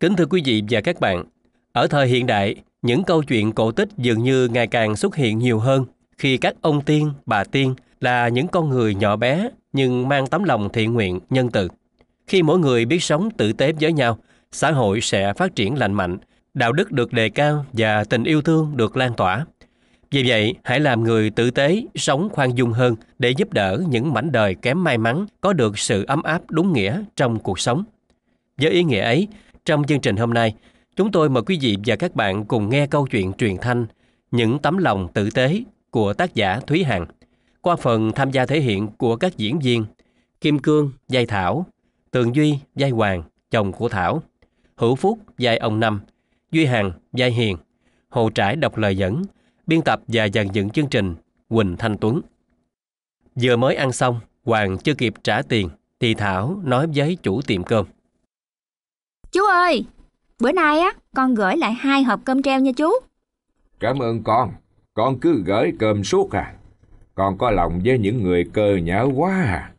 Kính thưa quý vị và các bạn, ở thời hiện đại, những câu chuyện cổ tích dường như ngày càng xuất hiện nhiều hơn khi các ông tiên, bà tiên là những con người nhỏ bé nhưng mang tấm lòng thiện nguyện, nhân từ. Khi mỗi người biết sống tử tế với nhau, xã hội sẽ phát triển lành mạnh, đạo đức được đề cao và tình yêu thương được lan tỏa. Vì vậy, hãy làm người tử tế, sống khoan dung hơn để giúp đỡ những mảnh đời kém may mắn có được sự ấm áp đúng nghĩa trong cuộc sống. Với ý nghĩa ấy, trong chương trình hôm nay, chúng tôi mời quý vị và các bạn cùng nghe câu chuyện truyền thanh Những tấm lòng tử tế của tác giả Thúy Hằng qua phần tham gia thể hiện của các diễn viên Kim Cương, Giai Thảo, Tường Duy, Giai Hoàng, chồng của Thảo, Hữu Phúc, Giai Ông Năm, Duy Hằng, Giai Hiền, Hồ Trải đọc lời dẫn, biên tập và dàn dựng chương trình Quỳnh Thanh Tuấn. Vừa mới ăn xong, Hoàng chưa kịp trả tiền thì Thảo nói với chủ tiệm cơm. Chú ơi, bữa nay á con gửi lại hai hộp cơm treo nha chú. Cảm ơn con, con cứ gửi cơm suốt à. Con có lòng với những người cơ nhở quá à.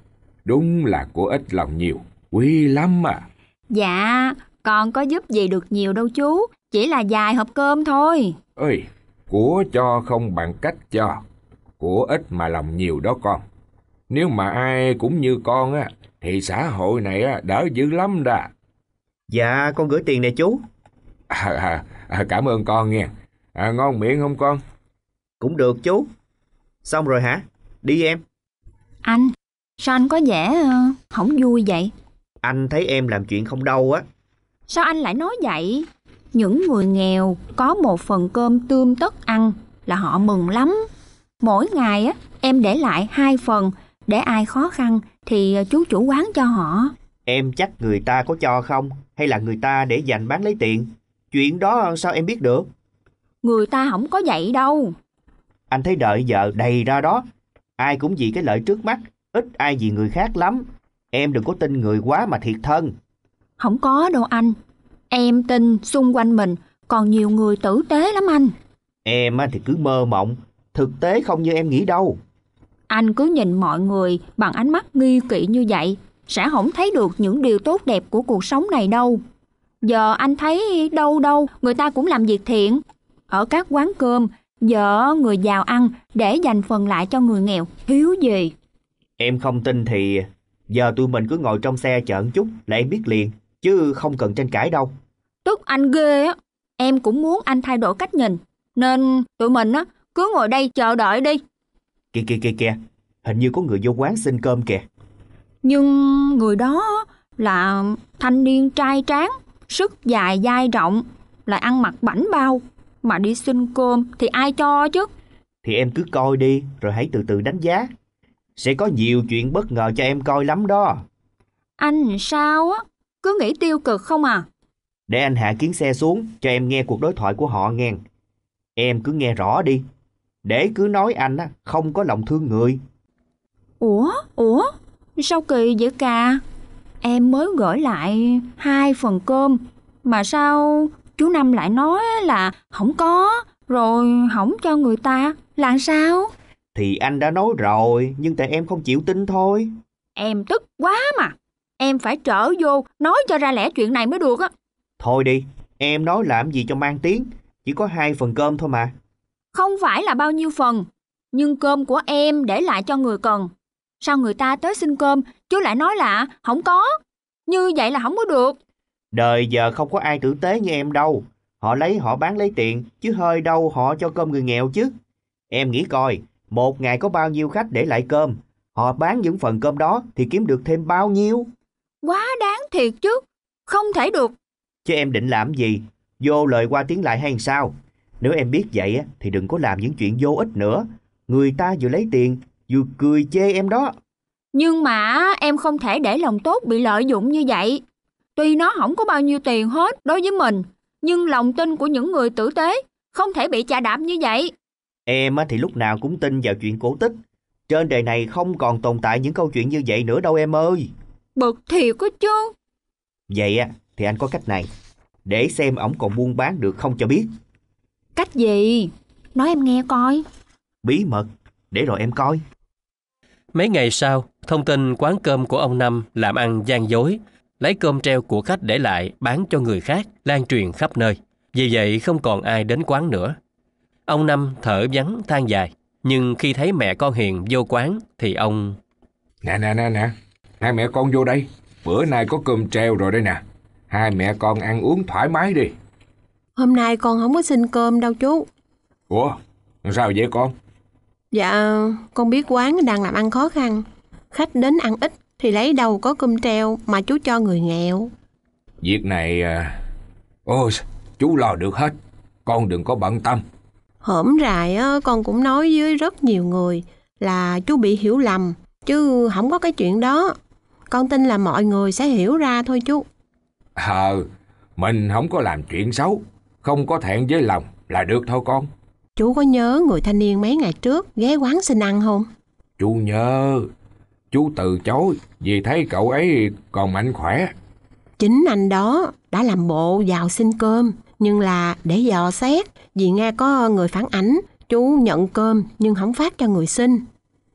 Đúng là của ít lòng nhiều, quý lắm à. Dạ, con có giúp gì được nhiều đâu chú, chỉ là vài hộp cơm thôi. Ơi, của cho không bằng cách cho, của ít mà lòng nhiều đó con. Nếu mà ai cũng như con á, thì xã hội này á, đỡ dữ lắm đó. Dạ con gửi tiền nè chú à, à, à, Cảm ơn con nha à, Ngon miệng không con Cũng được chú Xong rồi hả Đi em Anh Sao anh có vẻ ờ, không vui vậy Anh thấy em làm chuyện không đâu á Sao anh lại nói vậy Những người nghèo có một phần cơm tươm tất ăn là họ mừng lắm Mỗi ngày á em để lại hai phần để ai khó khăn thì ờ, chú chủ quán cho họ. Em chắc người ta có cho không hay là người ta để dành bán lấy tiền? Chuyện đó sao em biết được? Người ta không có vậy đâu. Anh thấy đợi vợ đầy ra đó. Ai cũng vì cái lợi trước mắt, ít ai vì người khác lắm. Em đừng có tin người quá mà thiệt thân. Không có đâu anh. Em tin xung quanh mình còn nhiều người tử tế lắm anh. Em thì cứ mơ mộng, thực tế không như em nghĩ đâu. Anh cứ nhìn mọi người bằng ánh mắt nghi kỵ như vậy sẽ không thấy được những điều tốt đẹp của cuộc sống này đâu. Giờ anh thấy đâu đâu người ta cũng làm việc thiện. Ở các quán cơm, giờ người giàu ăn để dành phần lại cho người nghèo, thiếu gì. Em không tin thì giờ tụi mình cứ ngồi trong xe chờ chút là em biết liền, chứ không cần tranh cãi đâu. Tức anh ghê á, em cũng muốn anh thay đổi cách nhìn, nên tụi mình á cứ ngồi đây chờ đợi đi. Kìa kìa kìa kìa, hình như có người vô quán xin cơm kìa nhưng người đó là thanh niên trai tráng sức dài dai rộng lại ăn mặc bảnh bao mà đi xin cơm thì ai cho chứ thì em cứ coi đi rồi hãy từ từ đánh giá sẽ có nhiều chuyện bất ngờ cho em coi lắm đó anh sao á cứ nghĩ tiêu cực không à để anh hạ kiến xe xuống cho em nghe cuộc đối thoại của họ nghe em cứ nghe rõ đi để cứ nói anh á không có lòng thương người ủa ủa Sao kỳ vậy cả? Em mới gửi lại hai phần cơm mà sao chú Năm lại nói là không có rồi không cho người ta làm sao? Thì anh đã nói rồi nhưng tại em không chịu tin thôi. Em tức quá mà. Em phải trở vô nói cho ra lẽ chuyện này mới được á. Thôi đi, em nói làm gì cho mang tiếng. Chỉ có hai phần cơm thôi mà. Không phải là bao nhiêu phần, nhưng cơm của em để lại cho người cần. Sao người ta tới xin cơm, chú lại nói là không có. Như vậy là không có được. Đời giờ không có ai tử tế như em đâu. Họ lấy họ bán lấy tiền, chứ hơi đâu họ cho cơm người nghèo chứ. Em nghĩ coi, một ngày có bao nhiêu khách để lại cơm. Họ bán những phần cơm đó thì kiếm được thêm bao nhiêu. Quá đáng thiệt chứ, không thể được. Chứ em định làm gì, vô lời qua tiếng lại hay sao? Nếu em biết vậy thì đừng có làm những chuyện vô ích nữa. Người ta vừa lấy tiền vừa cười chê em đó. Nhưng mà em không thể để lòng tốt bị lợi dụng như vậy. Tuy nó không có bao nhiêu tiền hết đối với mình, nhưng lòng tin của những người tử tế không thể bị chà đạp như vậy. Em thì lúc nào cũng tin vào chuyện cổ tích. Trên đời này không còn tồn tại những câu chuyện như vậy nữa đâu em ơi. Bực thiệt có chứ. Vậy á, thì anh có cách này. Để xem ổng còn buôn bán được không cho biết. Cách gì? Nói em nghe coi. Bí mật, để rồi em coi. Mấy ngày sau, thông tin quán cơm của ông Năm làm ăn gian dối, lấy cơm treo của khách để lại bán cho người khác, lan truyền khắp nơi. Vì vậy không còn ai đến quán nữa. Ông Năm thở vắng than dài, nhưng khi thấy mẹ con Hiền vô quán thì ông... Nè nè nè nè, hai mẹ con vô đây, bữa nay có cơm treo rồi đây nè. Hai mẹ con ăn uống thoải mái đi. Hôm nay con không có xin cơm đâu chú. Ủa, sao vậy con? Dạ, con biết quán đang làm ăn khó khăn. Khách đến ăn ít thì lấy đâu có cơm treo mà chú cho người nghèo. Việc này... À, Ôi, chú lo được hết. Con đừng có bận tâm. Hổm rài con cũng nói với rất nhiều người là chú bị hiểu lầm. Chứ không có cái chuyện đó. Con tin là mọi người sẽ hiểu ra thôi chú. Ờ, à, mình không có làm chuyện xấu. Không có thẹn với lòng là được thôi con. Chú có nhớ người thanh niên mấy ngày trước ghé quán xin ăn không? Chú nhớ. Chú từ chối vì thấy cậu ấy còn mạnh khỏe. Chính anh đó đã làm bộ vào xin cơm nhưng là để dò xét vì nghe có người phản ảnh chú nhận cơm nhưng không phát cho người xin.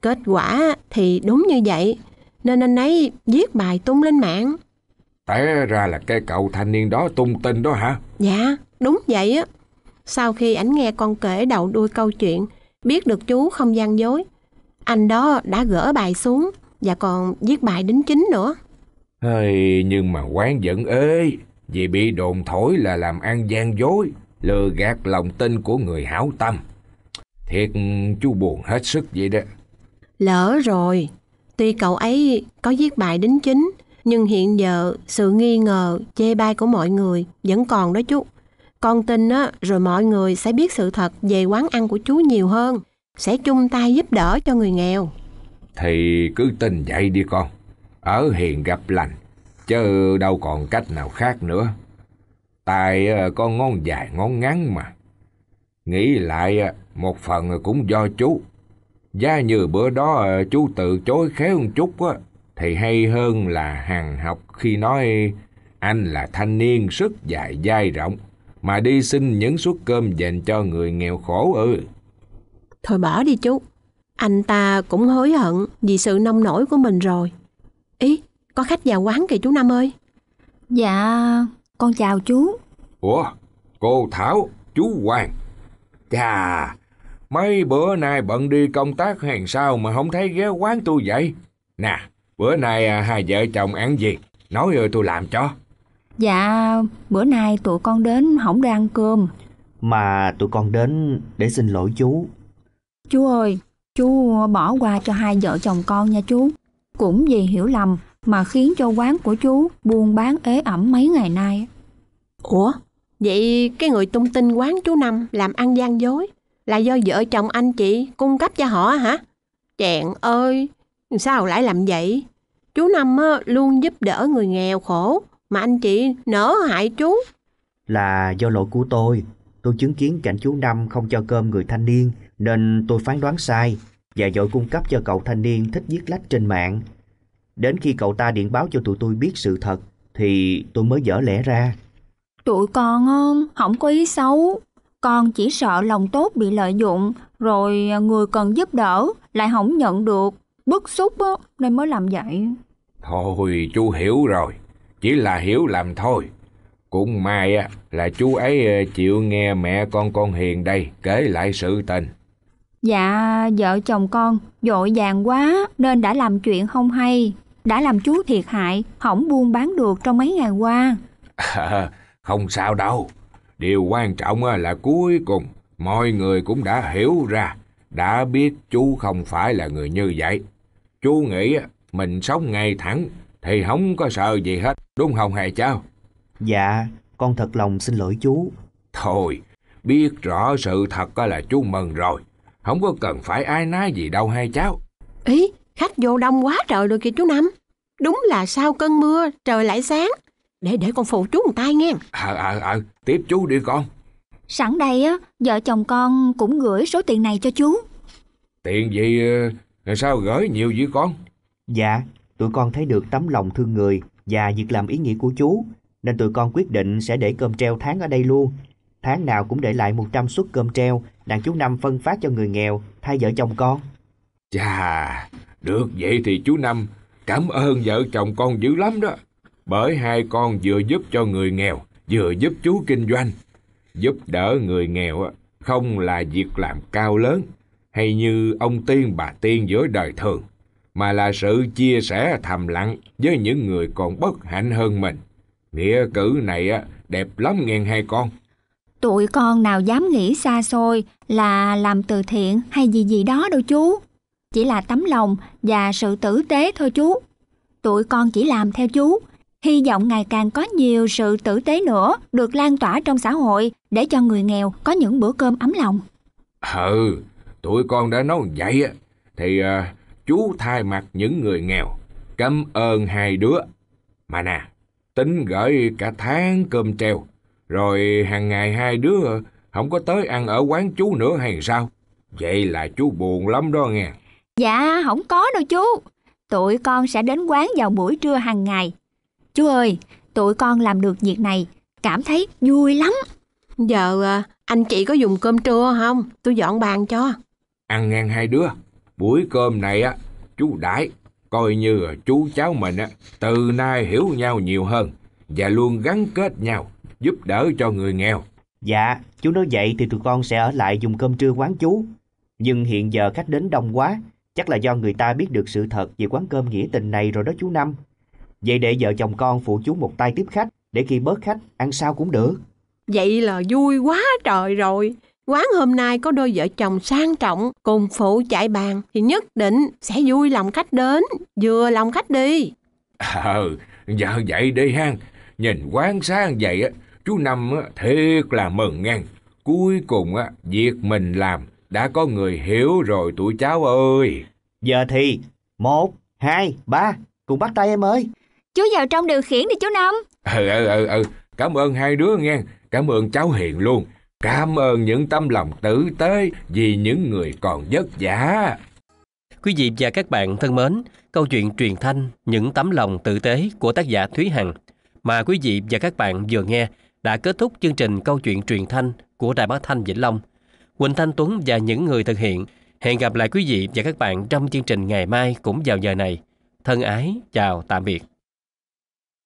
Kết quả thì đúng như vậy nên anh ấy viết bài tung lên mạng. Té ra là cái cậu thanh niên đó tung tin đó hả? Dạ, đúng vậy á. Sau khi ảnh nghe con kể đầu đuôi câu chuyện, biết được chú không gian dối, anh đó đã gỡ bài xuống và còn viết bài đính chính nữa. Hơi nhưng mà quán giận ơi, vì bị đồn thổi là làm ăn gian dối, lừa gạt lòng tin của người hảo tâm. Thiệt chú buồn hết sức vậy đó. Lỡ rồi, tuy cậu ấy có viết bài đính chính, nhưng hiện giờ sự nghi ngờ, chê bai của mọi người vẫn còn đó chút. Con tin á, rồi mọi người sẽ biết sự thật về quán ăn của chú nhiều hơn, sẽ chung tay giúp đỡ cho người nghèo. Thì cứ tin vậy đi con, ở hiền gặp lành, chớ đâu còn cách nào khác nữa. Tại ờ, con ngón dài ngón ngắn mà. Nghĩ lại ờ, một phần cũng do chú. Giá như bữa đó ờ, chú từ chối khéo một chút á, thì hay hơn là hàng học khi nói anh là thanh niên sức dài dai rộng mà đi xin những suất cơm dành cho người nghèo khổ ư. Ừ. Thôi bỏ đi chú, anh ta cũng hối hận vì sự nông nổi của mình rồi. Ý, có khách vào quán kìa chú Năm ơi. Dạ, con chào chú. Ủa, cô Thảo, chú Hoàng. Chà, mấy bữa nay bận đi công tác hàng sao mà không thấy ghé quán tôi vậy? Nè, bữa nay à, hai vợ chồng ăn gì? Nói rồi tôi làm cho. Dạ, bữa nay tụi con đến không được ăn cơm. Mà tụi con đến để xin lỗi chú. Chú ơi, chú bỏ qua cho hai vợ chồng con nha chú. Cũng vì hiểu lầm mà khiến cho quán của chú buôn bán ế ẩm mấy ngày nay. Ủa, vậy cái người tung tin quán chú Năm làm ăn gian dối là do vợ chồng anh chị cung cấp cho họ hả? Chẹn ơi, sao lại làm vậy? Chú Năm á, luôn giúp đỡ người nghèo khổ, mà anh chị nỡ hại chú? Là do lỗi của tôi. Tôi chứng kiến cảnh chú Năm không cho cơm người thanh niên nên tôi phán đoán sai và dội cung cấp cho cậu thanh niên thích giết lách trên mạng. Đến khi cậu ta điện báo cho tụi tôi biết sự thật thì tôi mới dở lẽ ra. Tụi con không có ý xấu. Con chỉ sợ lòng tốt bị lợi dụng rồi người cần giúp đỡ lại không nhận được. Bức xúc nên mới làm vậy. Thôi chú hiểu rồi chỉ là hiểu lầm thôi. Cũng may là chú ấy ờ, chịu nghe mẹ con con Hiền đây kể lại sự tình. Dạ, vợ chồng con dội vàng quá nên đã làm chuyện không hay, đã làm chú thiệt hại, hỏng buôn bán được trong mấy ngày qua. À, không sao đâu, điều quan trọng là cuối cùng mọi người cũng đã hiểu ra, đã biết chú không phải là người như vậy. Chú nghĩ mình sống ngay thẳng thì không có sợ gì hết, đúng không hề cháu? Dạ, con thật lòng xin lỗi chú. Thôi, biết rõ sự thật là chú mừng rồi. Không có cần phải ai nói gì đâu hai cháu. Ý, khách vô đông quá trời rồi kìa chú Năm. Đúng là sau cơn mưa trời lại sáng. Để để con phụ chú một tay nghe. Ờ, ờ, ờ, tiếp chú đi con. Sẵn đây á, vợ chồng con cũng gửi số tiền này cho chú. Tiền gì ờ, sao gửi nhiều vậy con? Dạ, tụi con thấy được tấm lòng thương người và việc làm ý nghĩa của chú, nên tụi con quyết định sẽ để cơm treo tháng ở đây luôn. Tháng nào cũng để lại 100 suất cơm treo, đàn chú Năm phân phát cho người nghèo thay vợ chồng con. Chà, được vậy thì chú Năm cảm ơn vợ chồng con dữ lắm đó. Bởi hai con vừa giúp cho người nghèo, vừa giúp chú kinh doanh. Giúp đỡ người nghèo không là việc làm cao lớn, hay như ông tiên bà tiên giữa đời thường mà là sự chia sẻ thầm lặng với những người còn bất hạnh hơn mình. Nghĩa cử này đẹp lắm nghe hai con. Tụi con nào dám nghĩ xa xôi là làm từ thiện hay gì gì đó đâu chú. Chỉ là tấm lòng và sự tử tế thôi chú. Tụi con chỉ làm theo chú. Hy vọng ngày càng có nhiều sự tử tế nữa được lan tỏa trong xã hội để cho người nghèo có những bữa cơm ấm lòng. Ừ, tụi con đã nói vậy á thì à, chú thay mặt những người nghèo. Cảm ơn hai đứa. Mà nè, tính gửi cả tháng cơm treo. Rồi hàng ngày hai đứa không có tới ăn ở quán chú nữa hay sao? Vậy là chú buồn lắm đó nghe. Dạ, không có đâu chú. Tụi con sẽ đến quán vào buổi trưa hàng ngày. Chú ơi, tụi con làm được việc này, cảm thấy vui lắm. Giờ à, anh chị có dùng cơm trưa không? Tôi dọn bàn cho. Ăn ngang hai đứa buổi cơm này á, chú Đãi coi như chú cháu mình á, từ nay hiểu nhau nhiều hơn và luôn gắn kết nhau, giúp đỡ cho người nghèo. Dạ, chú nói vậy thì tụi con sẽ ở lại dùng cơm trưa quán chú. Nhưng hiện giờ khách đến đông quá, chắc là do người ta biết được sự thật về quán cơm nghĩa tình này rồi đó chú Năm. Vậy để vợ chồng con phụ chú một tay tiếp khách, để khi bớt khách, ăn sao cũng được. Vậy là vui quá trời rồi. Quán hôm nay có đôi vợ chồng sang trọng cùng phụ chạy bàn thì nhất định sẽ vui lòng khách đến, vừa lòng khách đi. Ờ, vợ vậy đi ha. Nhìn quán sang vậy á, chú Năm á, thiệt là mừng ngang. Cuối cùng á, việc mình làm đã có người hiểu rồi tụi cháu ơi. Giờ thì một, hai, ba, cùng bắt tay em ơi. Chú vào trong điều khiển đi chú Năm. Ừ, ừ, ừ, ừ. cảm ơn hai đứa nghe, cảm ơn cháu Hiền luôn Cảm ơn những tấm lòng tử tế vì những người còn vất vả. Quý vị và các bạn thân mến, câu chuyện truyền thanh Những tấm lòng tử tế của tác giả Thúy Hằng mà quý vị và các bạn vừa nghe đã kết thúc chương trình câu chuyện truyền thanh của Đài Phát Thanh Vĩnh Long. Quỳnh Thanh Tuấn và những người thực hiện hẹn gặp lại quý vị và các bạn trong chương trình ngày mai cũng vào giờ này. Thân ái, chào tạm biệt.